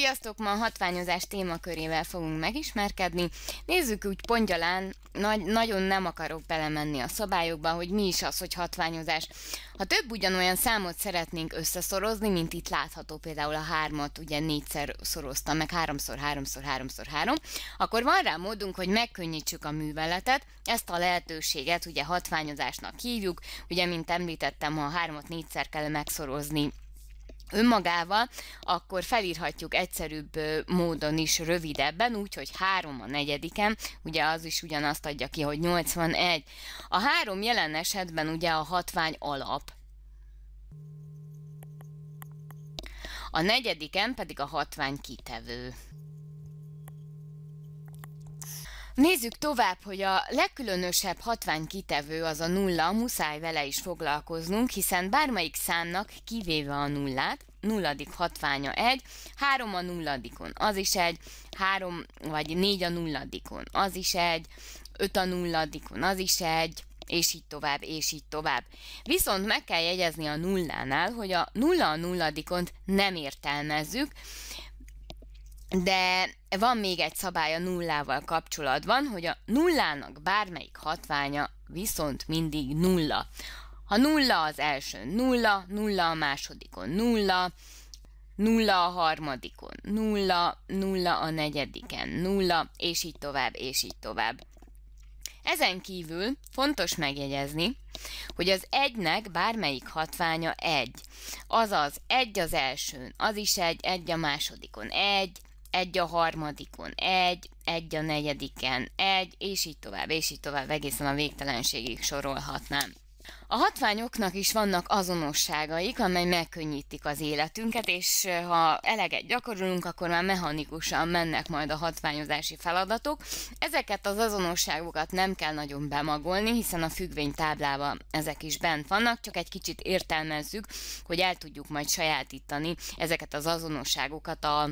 Sziasztok! Ma a hatványozás témakörével fogunk megismerkedni. Nézzük úgy pontyalán, nagy, nagyon nem akarok belemenni a szabályokba, hogy mi is az, hogy hatványozás. Ha több ugyanolyan számot szeretnénk összeszorozni, mint itt látható például a hármat, ugye négyszer szoroztam, meg háromszor, háromszor, háromszor, három, akkor van rá módunk, hogy megkönnyítsük a műveletet, ezt a lehetőséget ugye hatványozásnak hívjuk, ugye mint említettem, ha a hármat négyszer kell megszorozni, önmagával, akkor felírhatjuk egyszerűbb módon is rövidebben, úgyhogy 3 a negyediken, ugye az is ugyanazt adja ki, hogy 81. A három jelen esetben ugye a hatvány alap, a negyediken pedig a hatvány kitevő. Nézzük tovább, hogy a legkülönösebb kitevő az a nulla, muszáj vele is foglalkoznunk, hiszen bármelyik számnak, kivéve a nullát, nulladik hatványa egy, három a nulladikon, az is egy, három vagy négy a nulladikon, az is egy, öt a nulladikon, az is egy, és így tovább, és így tovább. Viszont meg kell jegyezni a nullánál, hogy a nulla a nulladikont nem értelmezzük, de van még egy szabály a nullával kapcsolatban, hogy a nullának bármelyik hatványa viszont mindig nulla. Ha nulla az első nulla, nulla a másodikon nulla, nulla a harmadikon nulla, nulla a negyediken nulla, és így tovább, és így tovább. Ezen kívül fontos megjegyezni, hogy az egynek bármelyik hatványa egy. Azaz egy az elsőn, az is egy, egy a másodikon egy, egy a harmadikon, egy, egy a negyediken, egy, és így tovább, és így tovább, egészen a végtelenségig sorolhatnám. A hatványoknak is vannak azonosságaik, amely megkönnyítik az életünket, és ha eleget gyakorolunk, akkor már mechanikusan mennek majd a hatványozási feladatok. Ezeket az azonosságokat nem kell nagyon bemagolni, hiszen a függvény táblában ezek is bent vannak, csak egy kicsit értelmezzük, hogy el tudjuk majd sajátítani ezeket az azonosságokat a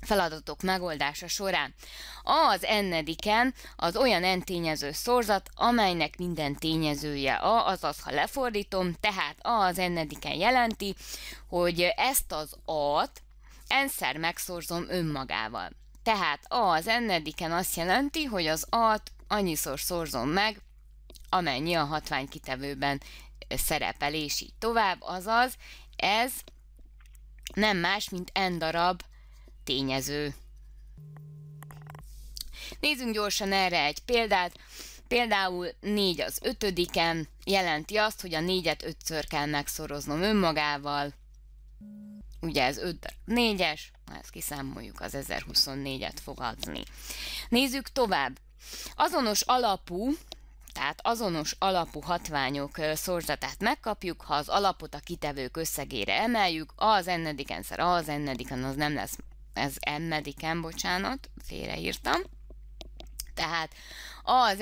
feladatok megoldása során. A az ennediken az olyan n tényező szorzat, amelynek minden tényezője a, azaz ha lefordítom, tehát a az ennediken jelenti, hogy ezt az a-t n-szer megszorzom önmagával. Tehát a az ennediken azt jelenti, hogy az a-t annyiszor szorzom meg, amennyi a hatványkitevőben szerepel, és így tovább, azaz ez nem más, mint n darab tényező. Nézzünk gyorsan erre egy példát. Például 4 az ötödiken jelenti azt, hogy a 4-et 5 kell megszoroznom önmagával. Ugye ez 5 4-es, ezt kiszámoljuk, az 1024-et fog adni. Nézzük tovább. Azonos alapú, tehát azonos alapú hatványok szorzatát megkapjuk, ha az alapot a kitevők összegére emeljük, A az n szer, az ennediken, az nem lesz ez ennediken, bocsánat, félreírtam. Tehát A az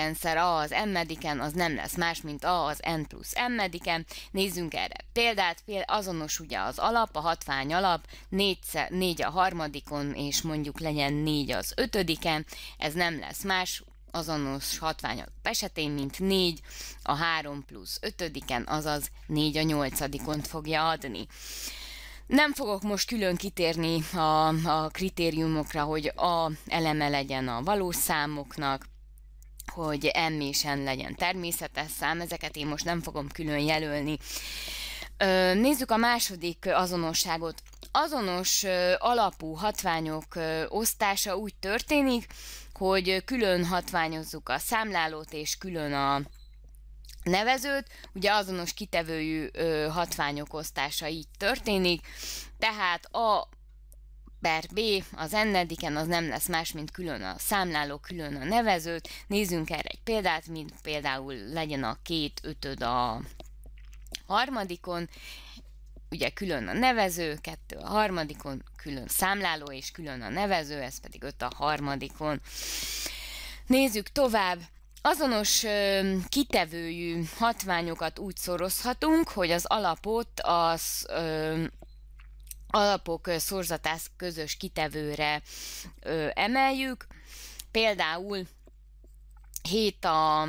n szer A az m az nem lesz más, mint A az n plusz m-ediken. Nézzünk erre példát, azonos ugye az alap, a hatvány alap, 4, 4 a harmadikon, és mondjuk legyen 4 az ötödiken, ez nem lesz más, azonos hatvány alap esetén, mint 4 a 3 plusz ötödiken, azaz 4 a nyolcadikon fogja adni. Nem fogok most külön kitérni a, a kritériumokra, hogy a eleme legyen a valós számoknak, hogy M és N legyen természetes szám, ezeket én most nem fogom külön jelölni. Nézzük a második azonosságot. Azonos alapú hatványok osztása úgy történik, hogy külön hatványozzuk a számlálót és külön a nevezőt, ugye azonos kitevőjű ö, hatványok osztása így történik, tehát a per B, az ennediken az nem lesz más, mint külön a számláló, külön a nevezőt. Nézzünk erre egy példát, mint például legyen a két ötöd a harmadikon, ugye külön a nevező, kettő a harmadikon, külön számláló és külön a nevező, ez pedig öt a harmadikon. Nézzük tovább, Azonos kitevőjű hatványokat úgy szorozhatunk, hogy az alapot az alapok szorzatás közös kitevőre emeljük. Például 7 a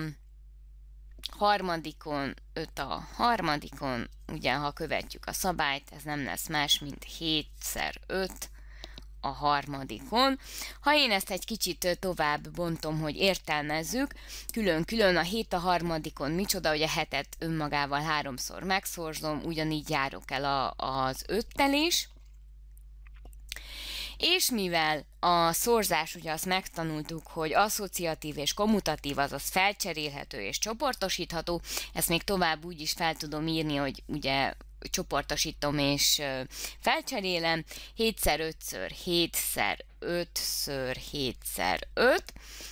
harmadikon, 5 a harmadikon, ugye ha követjük a szabályt, ez nem lesz más, mint 7 x 5 a harmadikon. Ha én ezt egy kicsit tovább bontom, hogy értelmezzük, külön-külön a hét a harmadikon micsoda, hogy a hetet önmagával háromszor megszorzom, ugyanígy járok el a, az öttel is. És mivel a szorzás, ugye azt megtanultuk, hogy asszociatív és kommutatív, azaz felcserélhető és csoportosítható, ezt még tovább úgy is fel tudom írni, hogy ugye csoportosítom és felcserélem. 7x5-ször x 7 x 5 x 7 7x5,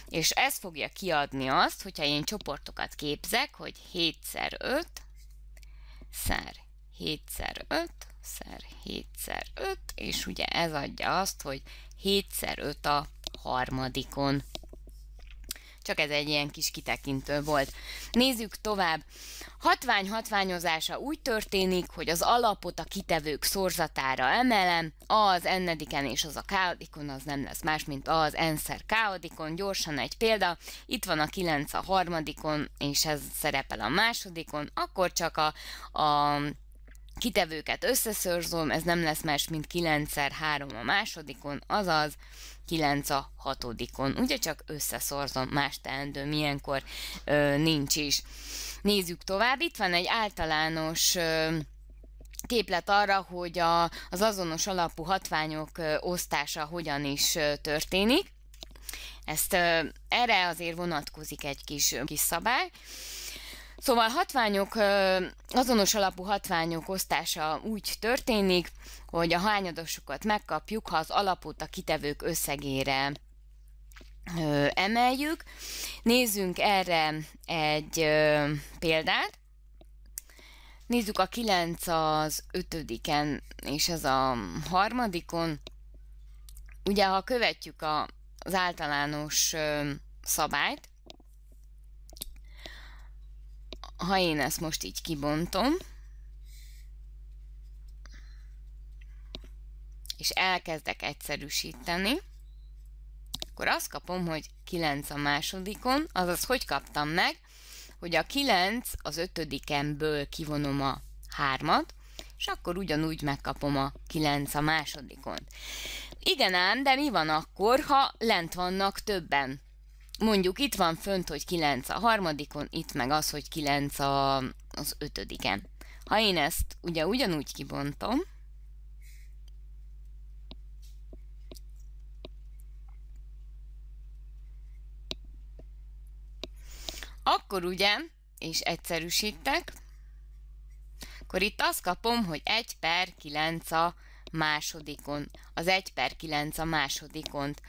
és ez fogja kiadni azt, hogyha én csoportokat képzek, hogy 7x5 szer 7x5 szer 7x5, és ugye ez adja azt, hogy 7x5 a harmadikon. Csak ez egy ilyen kis kitekintő volt. Nézzük tovább. Hatvány hatványozása úgy történik, hogy az alapot a kitevők szorzatára emelem, az ennediken és az a káodikon az nem lesz más, mint az enszer káodikon. Gyorsan egy példa, itt van a 9 a harmadikon, és ez szerepel a másodikon, akkor csak a, a kitevőket összeszörzöm, ez nem lesz más, mint 9x3 a másodikon, azaz 9 a hatodikon. Ugye csak összeszorzom, más teendő milyenkor ö, nincs is. Nézzük tovább, itt van egy általános ö, képlet arra, hogy a, az azonos alapú hatványok ö, osztása hogyan is ö, történik. Ezt ö, erre azért vonatkozik egy kis, kis szabály. Szóval hatványok, azonos alapú hatványok osztása úgy történik, hogy a hányadosokat megkapjuk, ha az alapot a kitevők összegére emeljük. Nézzünk erre egy példát. Nézzük a 9 az 5-en és ez a harmadikon. Ugye, ha követjük a, az általános szabályt, ha én ezt most így kibontom, és elkezdek egyszerűsíteni, akkor azt kapom, hogy 9 a másodikon, azaz hogy kaptam meg, hogy a 9 az ötödikemből kivonom a 3-at, és akkor ugyanúgy megkapom a 9 a másodikon. Igen ám, de mi van akkor, ha lent vannak többen? mondjuk itt van fönt, hogy 9 a harmadikon, itt meg az, hogy 9 a, az ötödiken. Ha én ezt ugye ugyanúgy kibontom, akkor ugye, és egyszerűsítek, akkor itt azt kapom, hogy 1 per 9 a másodikon, az 1 per 9 a másodikont.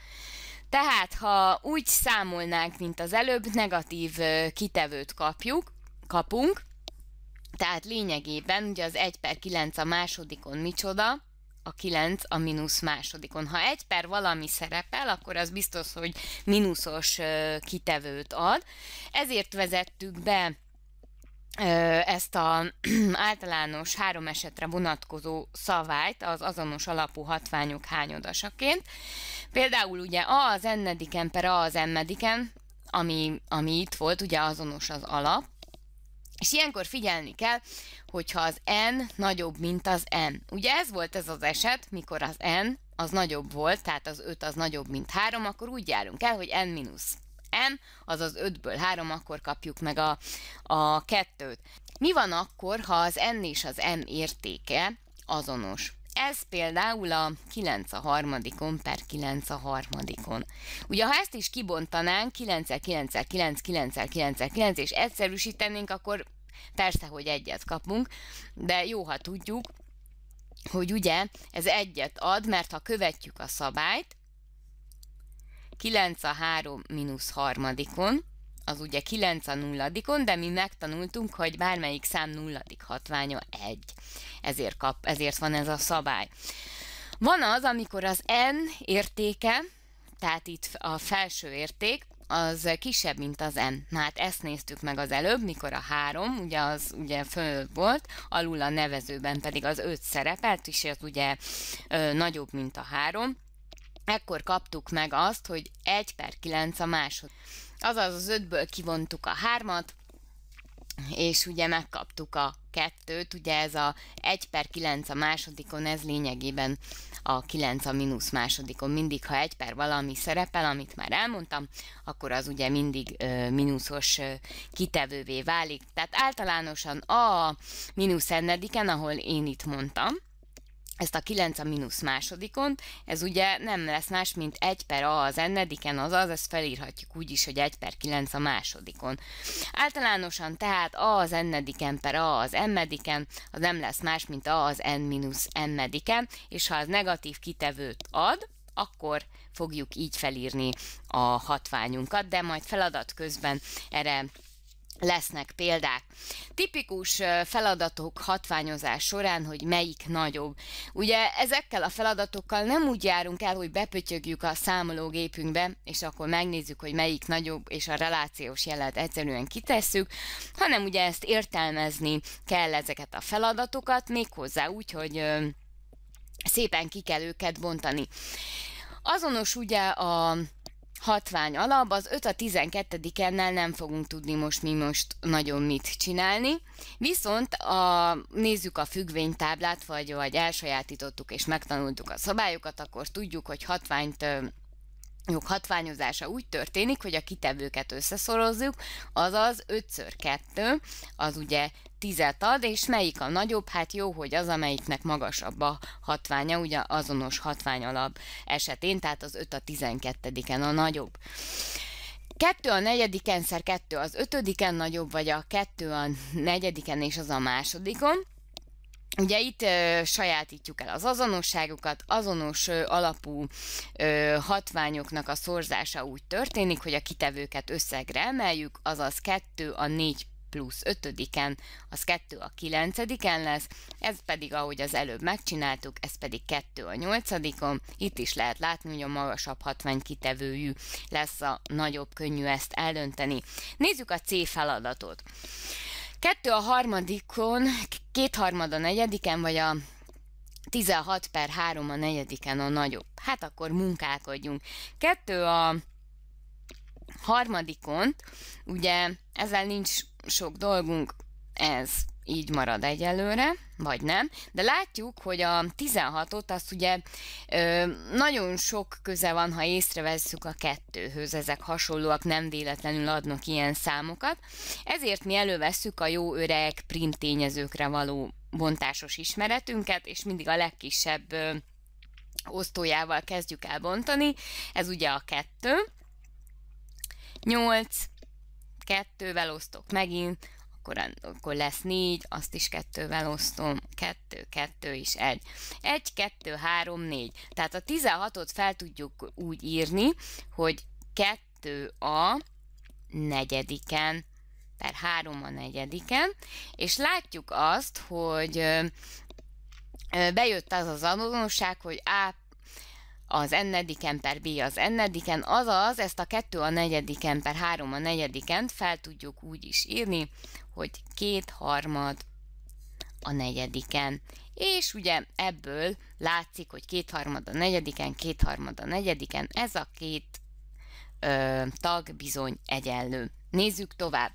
Tehát, ha úgy számolnánk, mint az előbb, negatív kitevőt kapjuk, kapunk, tehát lényegében ugye az 1 per 9 a másodikon micsoda, a 9 a mínusz másodikon. Ha egy per valami szerepel, akkor az biztos, hogy mínuszos kitevőt ad. Ezért vezettük be ezt az általános három esetre vonatkozó szavályt az azonos alapú hatványok hányodasaként. Például ugye A az ennediken per A az m ami, ami itt volt, ugye azonos az alap, és ilyenkor figyelni kell, hogyha az n nagyobb, mint az m. Ugye ez volt ez az eset, mikor az n az nagyobb volt, tehát az 5 az nagyobb, mint 3, akkor úgy járunk el, hogy n mínusz m, azaz 5-ből 3, akkor kapjuk meg a, a kettőt. Mi van akkor, ha az n és az m értéke azonos? Ez például a 9 a harmadikon per 9 a harmadikon. Ugye ha ezt is kibontanánk 9 9 9 9 9 9 és egyszerűsítenénk, akkor persze, hogy egyet kapunk, de jó, ha tudjuk, hogy ugye ez egyet ad, mert ha követjük a szabályt, 9 a 3 mínusz harmadikon, az ugye 9 a nulladikon, de mi megtanultunk, hogy bármelyik szám nulladik hatványa 1. Ezért, kap, ezért van ez a szabály. Van az, amikor az n értéke, tehát itt a felső érték, az kisebb, mint az n. Na hát ezt néztük meg az előbb, mikor a három, ugye az ugye föl volt, alul a nevezőben pedig az öt szerepelt, és az ugye ö, nagyobb, mint a három. Ekkor kaptuk meg azt, hogy 1 per 9 a másod. Azaz az ötből kivontuk a hármat, és ugye megkaptuk a kettőt, ugye ez a 1 per 9 a másodikon, ez lényegében a 9 a mínusz másodikon. Mindig, ha 1 per valami szerepel, amit már elmondtam, akkor az ugye mindig ö, mínuszos ö, kitevővé válik. Tehát általánosan a mínusz ennediken, ahol én itt mondtam, ezt a 9 a mínusz másodikon, ez ugye nem lesz más, mint 1 per a az ennediken, azaz ezt felírhatjuk úgy is, hogy 1 per 9 a másodikon. Általánosan tehát a az ennediken per a az emmediken, az nem lesz más, mint a az n mínusz emmediken, és ha az negatív kitevőt ad, akkor fogjuk így felírni a hatványunkat, de majd feladat közben erre lesznek példák. Tipikus feladatok hatványozás során, hogy melyik nagyobb. Ugye ezekkel a feladatokkal nem úgy járunk el, hogy bepötyögjük a számológépünkbe, és akkor megnézzük, hogy melyik nagyobb, és a relációs jelet egyszerűen kitesszük, hanem ugye ezt értelmezni kell ezeket a feladatokat, méghozzá úgy, hogy szépen ki kell őket bontani. Azonos ugye a hatvány alap, az 5 a 12-ennel nem fogunk tudni most mi most nagyon mit csinálni, viszont a, nézzük a függvénytáblát, vagy, vagy elsajátítottuk és megtanultuk a szabályokat, akkor tudjuk, hogy hatványt jog hatványozása úgy történik, hogy a kitevőket összeszorozzuk, azaz 5x2, az ugye tizet ad, és melyik a nagyobb? Hát jó, hogy az, amelyiknek magasabb a hatványa, ugye azonos hatvány alap esetén, tehát az 5 a 12-en a nagyobb. 2 a negyediken szer 2 az ötödiken nagyobb, vagy a 2 a negyediken és az a másodikon. Ugye itt ö, sajátítjuk el az azonosságukat, azonos ö, alapú ö, hatványoknak a szorzása úgy történik, hogy a kitevőket összegre emeljük, azaz 2 a 4 plusz 5-en, az 2 a 9-en lesz, ez pedig ahogy az előbb megcsináltuk, ez pedig 2 a 8-on. Itt is lehet látni, hogy a magasabb hatvány kitevőjű lesz a nagyobb, könnyű ezt eldönteni. Nézzük a C feladatot. Kettő a harmadikon, kétharmad a negyediken, vagy a 16 per 3 a negyediken a nagyobb. Hát akkor munkálkodjunk. Kettő a harmadikon, ugye ezzel nincs sok dolgunk, ez így marad egyelőre, vagy nem, de látjuk, hogy a 16-ot azt ugye ö, nagyon sok köze van, ha észrevesszük a kettőhöz, ezek hasonlóak, nem véletlenül adnak ilyen számokat, ezért mi elővesszük a jó öreg prim tényezőkre való bontásos ismeretünket, és mindig a legkisebb ö, osztójával kezdjük el bontani, ez ugye a kettő, 8, kettővel osztok megint, akkor, akkor lesz 4, azt is kettővel osztom, 2, 2 is 1. 1, 2, 3, 4. Tehát a 16-ot fel tudjuk úgy írni, hogy 2 a negyediken per 3 a negyediken, és látjuk azt, hogy bejött az az adonosság, hogy A az n-ediken per b az n-ediken, azaz ezt a 2 a negyediken per 3 a negyediken fel tudjuk úgy is írni, hogy kétharmad a negyediken. És ugye ebből látszik, hogy kétharmad a negyediken, kétharmad a negyediken, ez a két ö, tag bizony egyenlő. Nézzük tovább.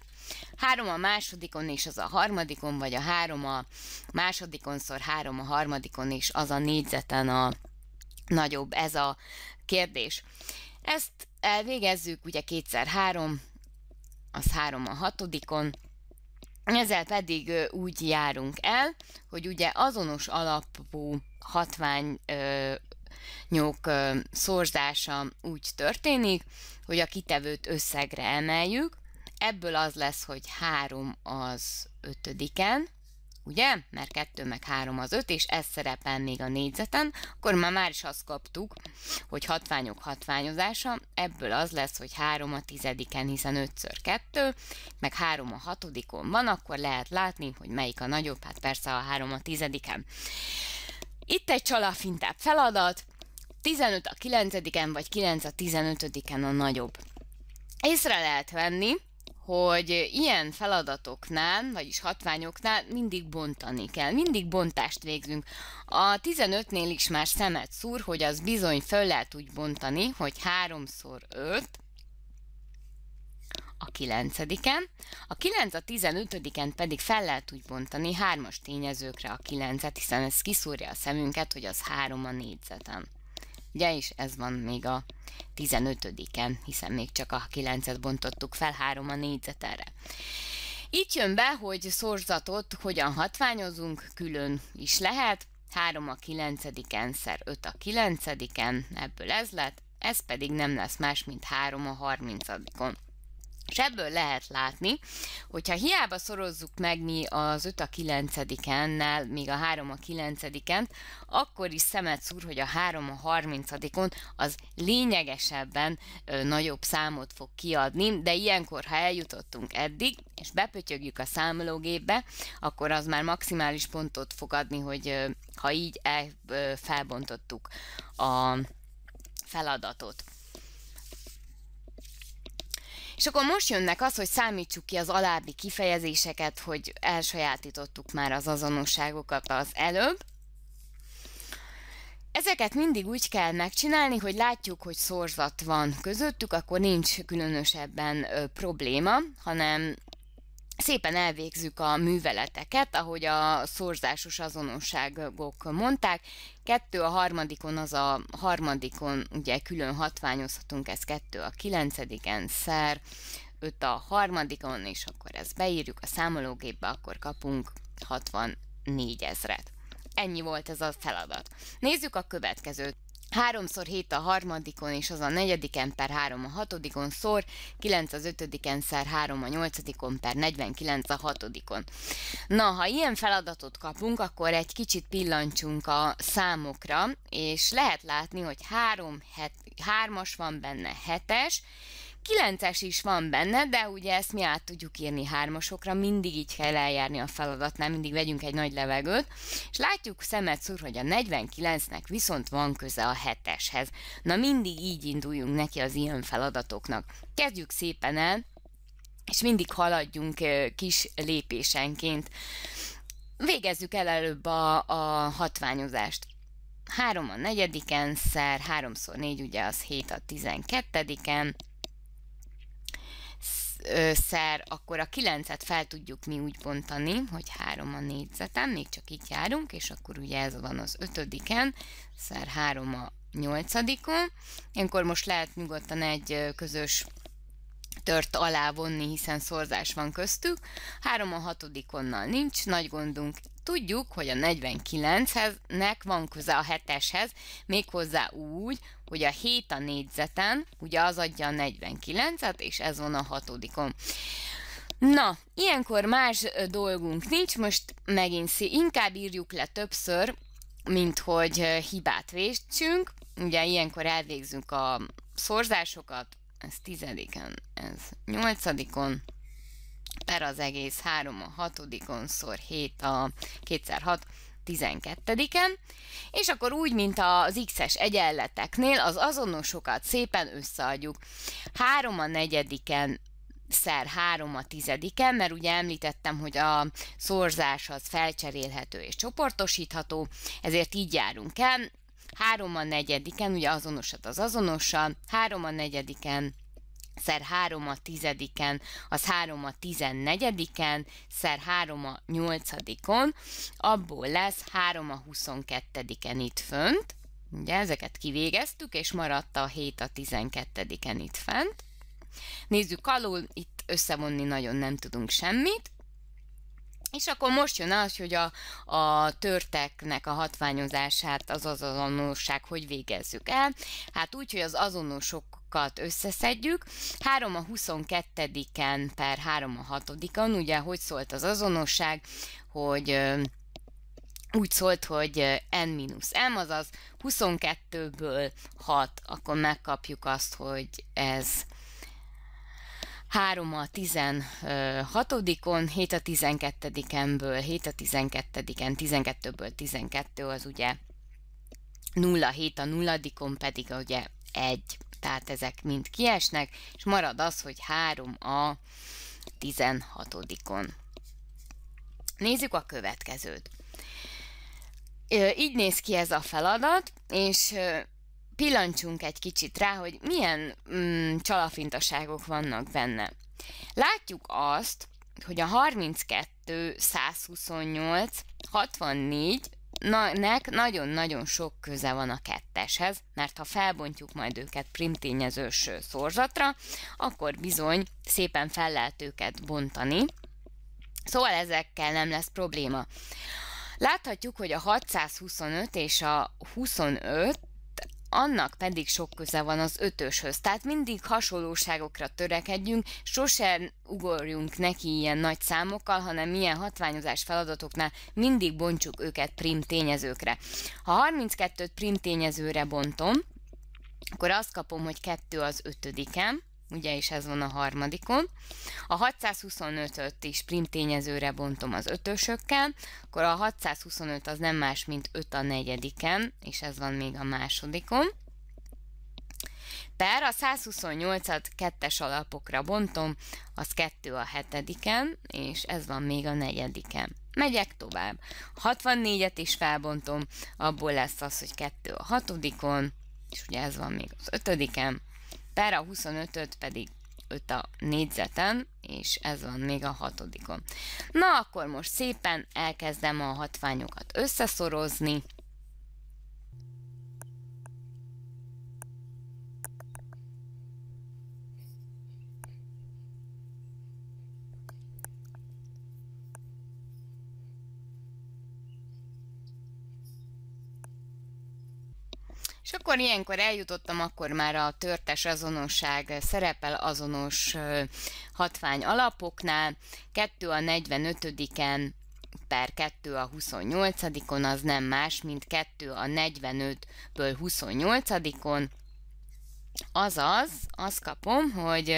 Három a másodikon, és az a harmadikon, vagy a három a másodikon szor három a harmadikon, és az a négyzeten a nagyobb. Ez a kérdés. Ezt elvégezzük, ugye kétszer három, az három a hatodikon, ezzel pedig úgy járunk el, hogy ugye azonos alapú hatvány nyok szorzása úgy történik, hogy a kitevőt összegre emeljük, ebből az lesz, hogy 3 az ötödiken, ugye? Mert 2 meg 3 az 5, és ez szerepel még a négyzeten, akkor már már is azt kaptuk, hogy hatványok hatványozása, ebből az lesz, hogy 3 a tizediken, hiszen 5 x 2, meg 3 a hatodikon van, akkor lehet látni, hogy melyik a nagyobb, hát persze a 3 a tizediken. Itt egy csalafintább feladat, 15 a 9-en, vagy 9 a 15-en a nagyobb. Észre lehet venni, hogy ilyen feladatoknál, vagyis hatványoknál mindig bontani kell, mindig bontást végzünk. A 15-nél is már szemet szúr, hogy az bizony föl lehet úgy bontani, hogy 3x5 a 9-en, a 9 a 15-en pedig fel lehet úgy bontani 3-as tényezőkre a 9-et, hiszen ez kiszúrja a szemünket, hogy az 3 a négyzeten. Ugye, és ez van még a 15-en, hiszen még csak a 9-et bontottuk fel, 3 a négyzetre. Itt jön be, hogy szorzatot hogyan hatványozunk, külön is lehet, 3 a 9-en szer 5 a 9-en, ebből ez lett, ez pedig nem lesz más, mint 3 a 30-on. És ebből lehet látni, hogyha hiába szorozzuk meg mi az 5 a 9-ennel, még a 3 a 9-en, akkor is szemet szúr, hogy a 3 a 30-on az lényegesebben ö, nagyobb számot fog kiadni, de ilyenkor, ha eljutottunk eddig, és bepötyögjük a számológépbe, akkor az már maximális pontot fog adni, hogy ö, ha így el, ö, felbontottuk a feladatot. És akkor most jönnek az, hogy számítsuk ki az alábbi kifejezéseket, hogy elsajátítottuk már az azonosságokat az előbb. Ezeket mindig úgy kell megcsinálni, hogy látjuk, hogy szorzat van közöttük, akkor nincs különösebben ö, probléma, hanem szépen elvégzük a műveleteket, ahogy a szorzásos azonosságok mondták. Kettő a harmadikon, az a harmadikon ugye külön hatványozhatunk, ez kettő a kilencediken szer, öt a harmadikon, és akkor ezt beírjuk a számológépbe, akkor kapunk 64 ezret. Ennyi volt ez a feladat. Nézzük a következőt. Háromszor hét a harmadikon, és az a negyediken per három a hatodikon szor, kilenc az ötödiken szer három a nyolcadikon per 49 a hatodikon. Na, ha ilyen feladatot kapunk, akkor egy kicsit pillancsunk a számokra, és lehet látni, hogy három het, hármas van benne, hetes, Kilences is van benne, de ugye ezt mi át tudjuk írni hármasokra, mindig így kell eljárni a feladatnál, mindig vegyünk egy nagy levegőt, és látjuk szemet szúr, hogy a 49-nek viszont van köze a heteshez. Na mindig így induljunk neki az ilyen feladatoknak. Kezdjük szépen el, és mindig haladjunk kis lépésenként. Végezzük el előbb a, a hatványozást. 3 a negyediken szer, 3 x 4 ugye az 7 a 12-en, szer, akkor a kilencet fel tudjuk mi úgy bontani, hogy három a négyzeten, még csak itt járunk, és akkor ugye ez van az ötödiken, szer három a nyolcadikon. Énkor most lehet nyugodtan egy közös tört alá vonni, hiszen szorzás van köztük. Három a hatodikonnal nincs, nagy gondunk. Tudjuk, hogy a 49-hez van köze a 7-eshez, méghozzá úgy, hogy a 7 a négyzeten, ugye az adja a 49-et, és ez van a hatodikon. Na, ilyenkor más dolgunk nincs, most megint szí- inkább írjuk le többször, mint hogy hibát vétsünk. Ugye ilyenkor elvégzünk a szorzásokat, ez tizediken, ez nyolcadikon, per az egész 3 a hatodikon, szor 7 a 2x6, 12-en, és akkor úgy, mint az x-es egyenleteknél, az azonosokat szépen összeadjuk. 3 a negyediken szer 3 a tizediken, mert ugye említettem, hogy a szorzás az felcserélhető és csoportosítható, ezért így járunk el, 3 a negyediken, ugye azonosat az azonossal, 3 a negyediken szer 3 a tizediken, az 3 a tizennegyediken, szer 3 a nyolcadikon, abból lesz 3 a huszonkettediken itt fönt, ugye ezeket kivégeztük, és maradt a 7 a tizenkettediken itt fent. Nézzük alul, itt összevonni nagyon nem tudunk semmit, és akkor most jön az, hogy a, a törteknek a hatványozását, az az azonosság, hogy végezzük el. Hát úgy, hogy az azonosok összeszedjük. 3 a 22-en per 3 a 6 an ugye hogy szólt az azonosság, hogy úgy szólt, hogy n-m, azaz 22-ből 6, akkor megkapjuk azt, hogy ez 3 a 16-on, 7 a 12-enből, 7 a 12-en, 12-ből 12 az ugye 0, 7 a 0-on pedig ugye 1, tehát ezek mind kiesnek, és marad az, hogy 3 a 16-on. Nézzük a következőt. Így néz ki ez a feladat, és pillancsunk egy kicsit rá, hogy milyen mm, csalafintaságok vannak benne. Látjuk azt, hogy a 32, 128, 64 nek nagyon-nagyon sok köze van a ketteshez, mert ha felbontjuk majd őket primtényezős szorzatra, akkor bizony szépen fel lehet őket bontani. Szóval ezekkel nem lesz probléma. Láthatjuk, hogy a 625 és a 25 annak pedig sok köze van az ötöshöz. Tehát mindig hasonlóságokra törekedjünk, sosem ugorjunk neki ilyen nagy számokkal, hanem ilyen hatványozás feladatoknál mindig bontsuk őket prim tényezőkre. Ha 32-t prim tényezőre bontom, akkor azt kapom, hogy 2 az ötödikem, ugye is ez van a harmadikon. A 625-öt is prim tényezőre bontom az ötösökkel, akkor a 625 az nem más, mint 5 a negyediken, és ez van még a másodikon. Per a 128-at kettes alapokra bontom, az 2 a hetediken, és ez van még a negyediken. Megyek tovább. 64-et is felbontom, abból lesz az, hogy 2 a hatodikon, és ugye ez van még az ötödiken, per a 25-öt pedig 5 a négyzeten és ez van még a hatodikon. Na akkor most szépen elkezdem a hatványokat összeszorozni, akkor ilyenkor eljutottam, akkor már a törtes azonosság szerepel azonos hatvány alapoknál, 2 a 45-en per 2 a 28-on az nem más, mint 2 a 45-ből 28-on, azaz azt kapom, hogy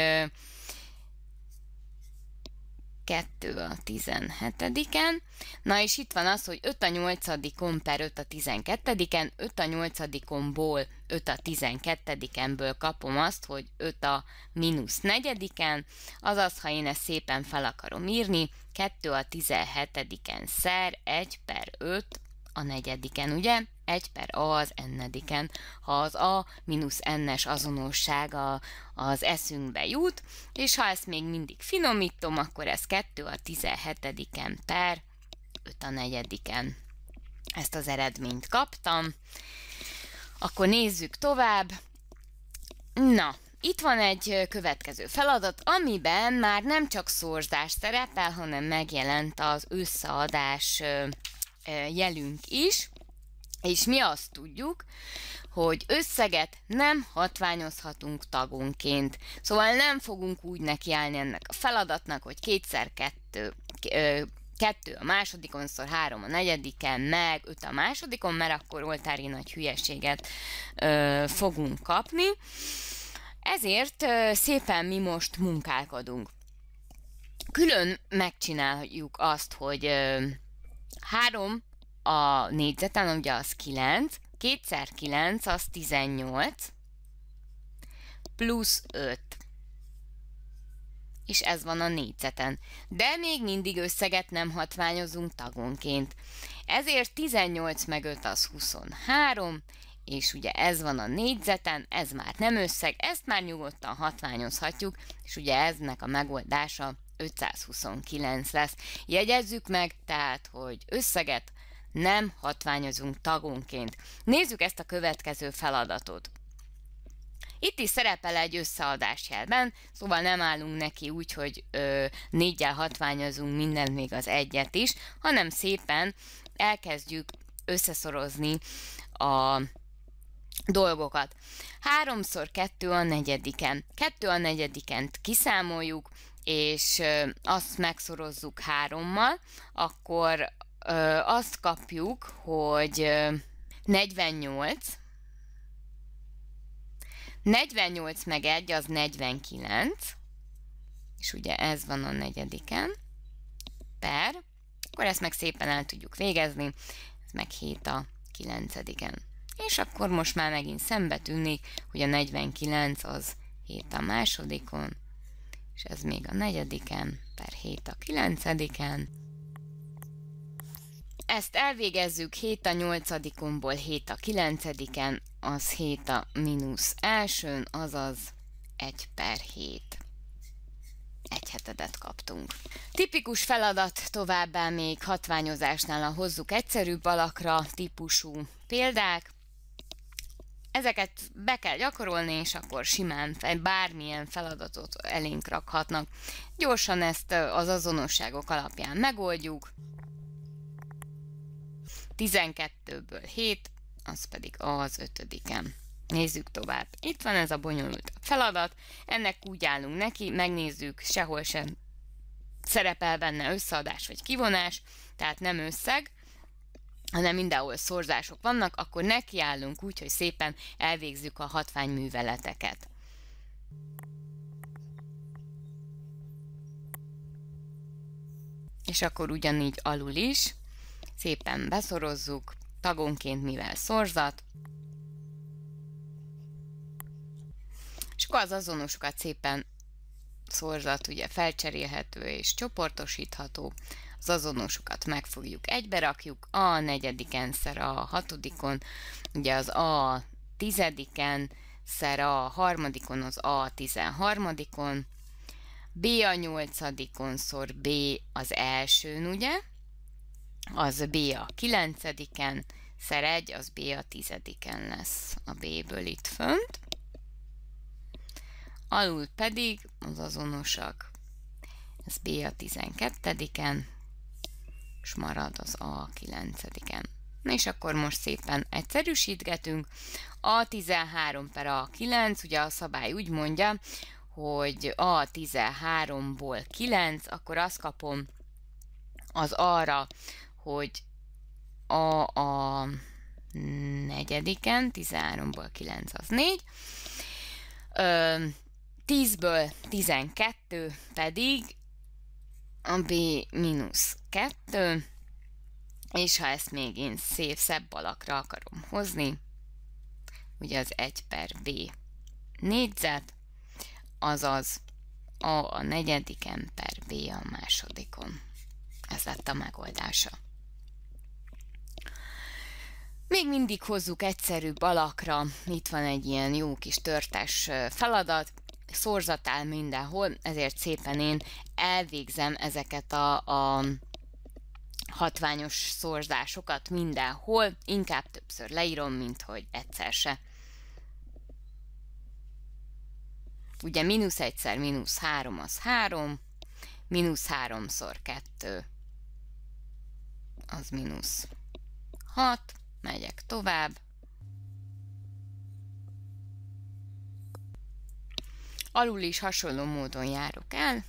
2 a 17-en. Na és itt van az, hogy 5 a 8-on per 5 a 12-en, 5 a 8-omból 5 a 12-enből kapom azt, hogy 5 a mínusz 4-en, azaz, ha én ezt szépen fel akarom írni, 2 a 17-en szer 1 per 5 a negyediken, ugye? 1 per a az n-ediken. Ha az a mínusz n-es azonossága az eszünkbe jut, és ha ezt még mindig finomítom, akkor ez 2 a 17-en per 5 a 4-en. Ezt az eredményt kaptam. Akkor nézzük tovább. Na, itt van egy következő feladat, amiben már nem csak szorzás szerepel, hanem megjelent az összeadás jelünk is. És mi azt tudjuk, hogy összeget nem hatványozhatunk tagonként. Szóval nem fogunk úgy nekiállni ennek a feladatnak, hogy kétszer kettő, kettő a másodikon, szor három a negyediken, meg öt a másodikon, mert akkor oltári nagy hülyeséget ö, fogunk kapni. Ezért ö, szépen mi most munkálkodunk. Külön megcsináljuk azt, hogy ö, három a négyzeten, ugye az 9, 2 9 az 18, plusz 5. És ez van a négyzeten. De még mindig összeget nem hatványozunk tagonként. Ezért 18 meg 5 az 23, és ugye ez van a négyzeten, ez már nem összeg, ezt már nyugodtan hatványozhatjuk, és ugye eznek a megoldása 529 lesz. Jegyezzük meg tehát, hogy összeget nem hatványozunk tagunként. Nézzük ezt a következő feladatot. Itt is szerepel egy összeadás jelben, szóval nem állunk neki úgy, hogy ö, négyel hatványozunk mindent, még az egyet is, hanem szépen elkezdjük összeszorozni a dolgokat. Háromszor kettő a negyediken. Kettő a negyediken kiszámoljuk, és azt megszorozzuk hárommal, akkor ö, azt kapjuk, hogy 48, 48 meg 1 az 49, és ugye ez van a negyediken, per, akkor ezt meg szépen el tudjuk végezni, ez meg 7 a 9-en. És akkor most már megint szembe tűnik, hogy a 49 az 7 a másodikon, és ez még a negyediken, per 7 a kilencediken. Ezt elvégezzük 7 a 8-onból 7 a 9-en, az 7 a mínusz elsőn, azaz 1 per 7. Egy hetedet kaptunk. Tipikus feladat továbbá még hatványozásnál a hozzuk egyszerűbb alakra típusú példák. Ezeket be kell gyakorolni, és akkor simán bármilyen feladatot elénk rakhatnak. Gyorsan ezt az azonosságok alapján megoldjuk. 12-ből 7, az pedig az ötödiken. Nézzük tovább. Itt van ez a bonyolult feladat, ennek úgy állunk neki, megnézzük, sehol sem szerepel benne összeadás vagy kivonás, tehát nem összeg, hanem mindenhol szorzások vannak, akkor nekiállunk úgy, hogy szépen elvégzzük a hatványműveleteket. És akkor ugyanígy alul is szépen beszorozzuk, tagonként mivel szorzat, és akkor az azonosokat szépen szorzat ugye felcserélhető és csoportosítható, az azonosokat megfogjuk, egybe rakjuk, a negyediken szer a hatodikon, ugye az a tizediken szer a harmadikon, az a tizenharmadikon, b a nyolcadikon szor b az elsőn, ugye, az B a kilencediken, szeregy, az B a tizediken lesz a B-ből itt fönt. Alul pedig az azonosak, ez B a tizenkettediken, és marad az A a kilencediken. Na és akkor most szépen egyszerűsítgetünk. A13 per A9, ugye a szabály úgy mondja, hogy A13-ból 9, akkor azt kapom az A-ra hogy a, a negyediken, 13-ból 9 az 4, 10-ből 12 pedig a B 2, és ha ezt még én szép, szebb alakra akarom hozni, ugye az 1 per B négyzet, azaz A a negyediken per B a másodikon. Ez lett a megoldása. Még mindig hozzuk egyszerűbb alakra, itt van egy ilyen jó kis törtes feladat, szorzatál mindenhol, ezért szépen én elvégzem ezeket a, a hatványos szorzásokat mindenhol, inkább többször leírom, mint hogy egyszer se. Ugye mínusz egyszer mínusz három az három, mínusz háromszor kettő az mínusz hat, Megyek tovább. Alul is hasonló módon járok el.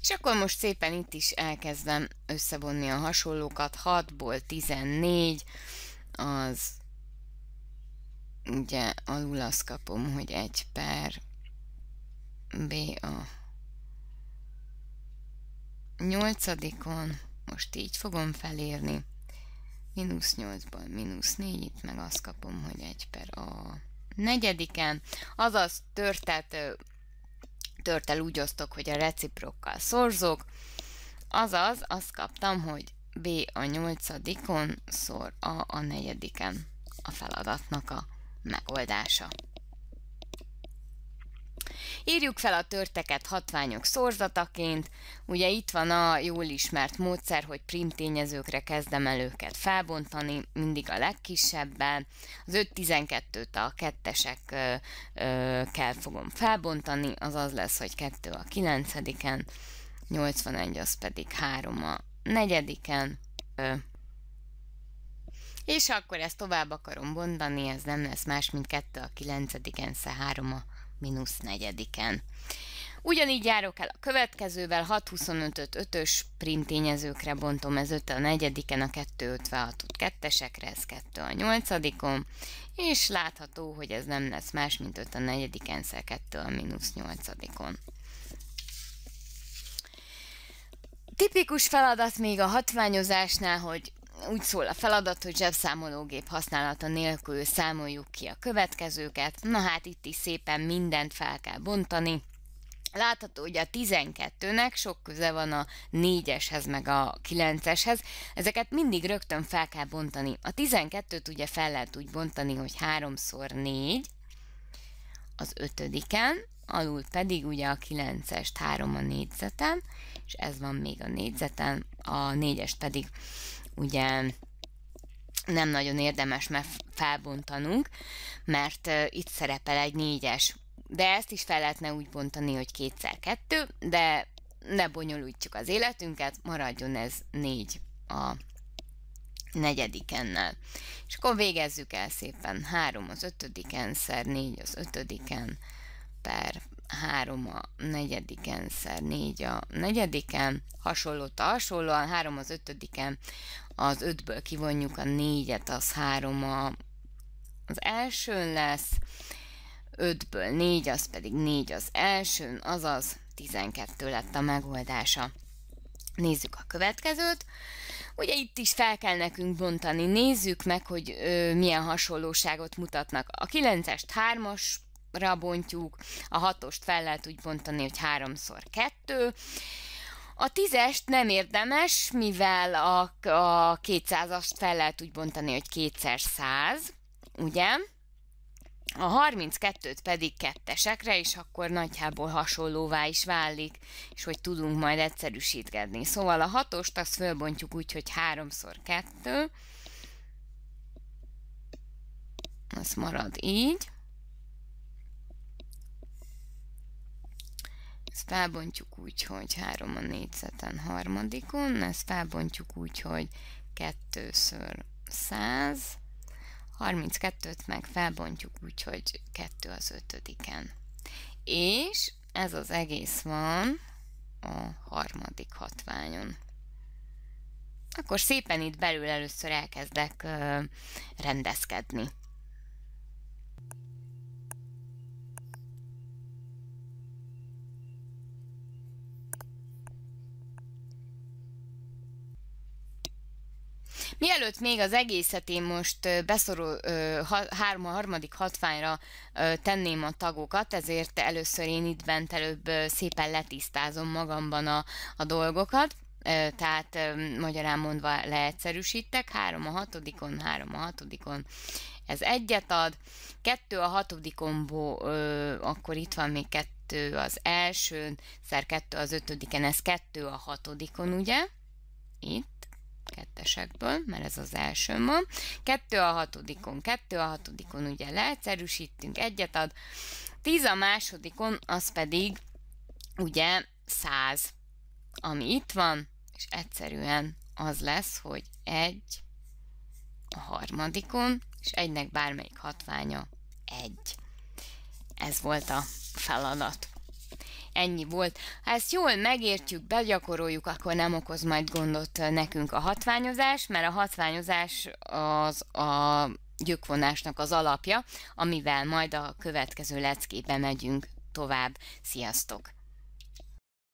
És akkor most szépen itt is elkezdem összevonni a hasonlókat. 6-ból 14 az ugye alul azt kapom, hogy 1 per BA. Nyolcadikon, most így fogom felírni, mínusz 8-ból mínusz 4, itt meg azt kapom, hogy 1 per A. Negyediken, azaz törtelt, törtel úgy osztok, hogy a reciprokkal szorzok, azaz azt kaptam, hogy B a nyolcadikon szor A a negyediken a feladatnak a megoldása. Írjuk fel a törteket hatványok szorzataként, ugye itt van a jól ismert módszer, hogy primtényezőkre kezdem el őket felbontani, mindig a legkisebbel, az 5-12-t a kettesekkel fogom felbontani, az az lesz, hogy 2 a 9-en, 81 az pedig 3 a 4-en, és akkor ezt tovább akarom bontani, ez nem lesz más, mint 2 a 9-en, 3 a mínusz negyediken. Ugyanígy járok el a következővel, 625-öt 5-ös printényezőkre bontom, ez 5 a negyediken, a 256-ot kettesekre, ez 2 a nyolcadikon, és látható, hogy ez nem lesz más, mint 5 a negyediken, 2 a mínusz nyolcadikon. Tipikus feladat még a hatványozásnál, hogy úgy szól a feladat, hogy zsebszámológép használata nélkül számoljuk ki a következőket. Na hát itt is szépen mindent fel kell bontani. Látható, hogy a 12-nek sok köze van a 4-eshez, meg a 9-eshez. Ezeket mindig rögtön fel kell bontani. A 12-t ugye fel lehet úgy bontani, hogy 3x 4 az ötödiken, alul pedig ugye a 9-est 3 a négyzeten, és ez van még a négyzeten, a 4-est pedig ugye nem nagyon érdemes mert felbontanunk, mert itt szerepel egy négyes. De ezt is fel lehetne úgy bontani, hogy kétszer kettő, de ne bonyolítjuk az életünket, maradjon ez négy a negyedikennel. És akkor végezzük el szépen. 3 az ötödiken, szer 4 az ötödiken, per három a negyediken szer négy a negyediken, a hasonlóan, három az ötödiken, az ötből kivonjuk a négyet, az három a, az elsőn lesz, ötből négy, az pedig négy az elsőn, azaz 12 lett a megoldása. Nézzük a következőt. Ugye itt is fel kell nekünk bontani. Nézzük meg, hogy ö, milyen hasonlóságot mutatnak. A 9-est 3-as bontjuk, a hatost fel lehet úgy bontani, hogy háromszor kettő, a tízest nem érdemes, mivel a, a 200-ast fel lehet úgy bontani, hogy kétszer száz, ugye? A 32-t pedig kettesekre, és akkor nagyjából hasonlóvá is válik, és hogy tudunk majd egyszerűsítgedni. Szóval a hatost azt fölbontjuk úgy, hogy 3x2. Az marad így. ezt felbontjuk úgy, hogy 3 a négyzeten harmadikon, ezt felbontjuk úgy, hogy 2-ször 100, 32-t meg felbontjuk úgy, hogy 2 az ötödiken. És ez az egész van a harmadik hatványon. Akkor szépen itt belül először elkezdek rendezkedni. Mielőtt még az egészet én most beszorul három, harmadik hatványra tenném a tagokat, ezért először én itt bent előbb szépen letisztázom magamban a, a dolgokat tehát magyarán mondva leegyszerűsítek, három a hatodikon, három a hatodikon, ez egyet ad, kettő a hatodikomból, akkor itt van még kettő az elsőn, szer kettő az ötödiken, ez kettő a hatodikon, ugye? Itt kettesekből, mert ez az első ma. Kettő a hatodikon, kettő a hatodikon ugye leegyszerűsítünk, egyet ad. Tíz a másodikon, az pedig ugye száz, ami itt van, és egyszerűen az lesz, hogy egy a harmadikon, és egynek bármelyik hatványa egy. Ez volt a feladat. Ennyi volt. Ha ezt jól megértjük, begyakoroljuk, akkor nem okoz majd gondot nekünk a hatványozás, mert a hatványozás az a gyökvonásnak az alapja, amivel majd a következő leckében megyünk tovább. Sziasztok!